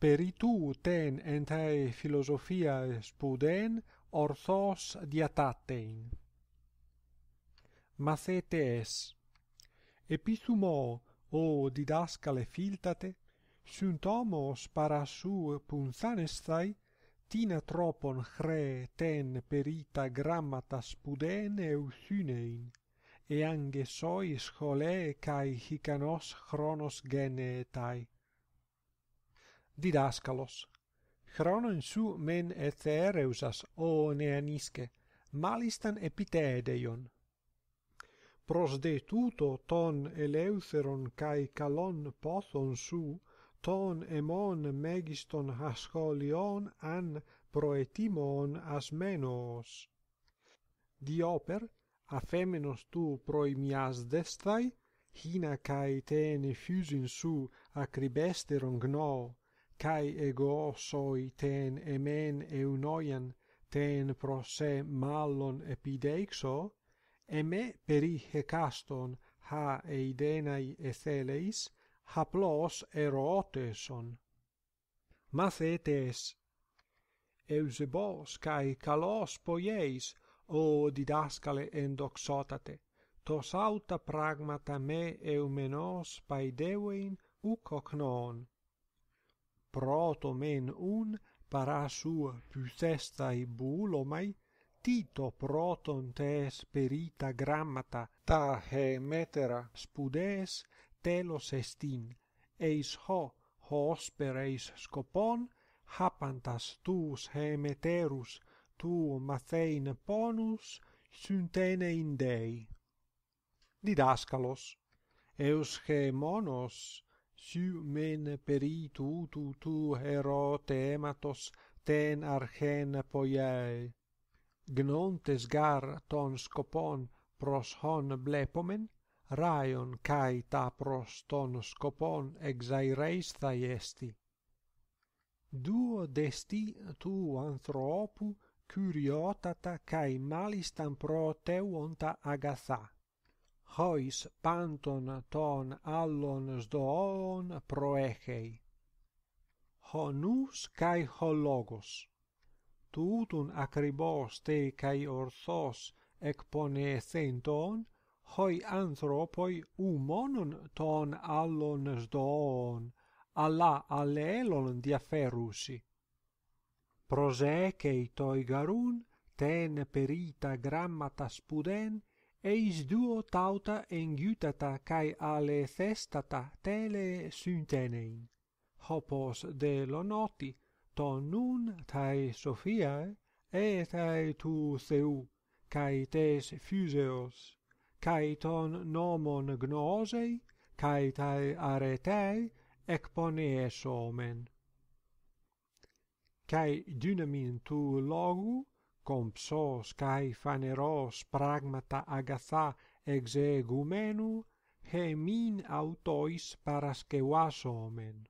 peritu ten entae filosofia spuden orthos diatatein. Macete es. Epithumo, o didascale filtate, sunt homos para su tina tropon chre ten perita grammata spuden eusunein, e ange sois chole cae hicanos chronos genetai. Didascalos, das kalos chronon su men ethereus o one malistan epiteideon pros de touto ton eleutheron kai kalon pothon su ton emon megiston haskalion an proetimon asmenos dioper afemenos tu proimias destai hina kai tene fusion su acribesteron gnoo kai ego soi ten emen eunoian ten pro se mallon epideixo, eme peri hecaston ha eidenai etheleis, haplos eroteson. Mathetes, eusebos kai kalos poieis, o didascale endoxotate, tos auta pragmata me eumenos paideuin ucognon proto un para sua pulsesta e bulo tito proton te grammata ta he metera spudes telos estin, eis ho hos per eis scopon hapantas tus he meterus tu mafein ponus syntene in dei didascalos eus che monos su men peritu tu tu hero tematos ten archen poiae gnontes gar ton scopon pros hon blepomen raion kai ta pros ton scopon exaireis thai esti duo desti tu anthropu curiotata kai malis tam pro onta agatha hois panton ton allon sdoon proecei. Honus cae ho logos. Tutum acribos te cae orthos ekponeecenton, hoi antropoi u monon ton allon sdoon, alla allelon diaferusi. Prozecei to igarun, ten perita grammata spuden, Eis duo tauta engutata cae ale festata tele syntenein. Hopos de lonoti, ton nun tae Sophiae, e tae tu Theu, cae tes fuseos, cae ton nomon gnosei, cae tae aretei ec ponees omen. Cae dynamin tu logu, con psos cae faneros pragmata agatha ex egumenu, he min autois parasceuas omen.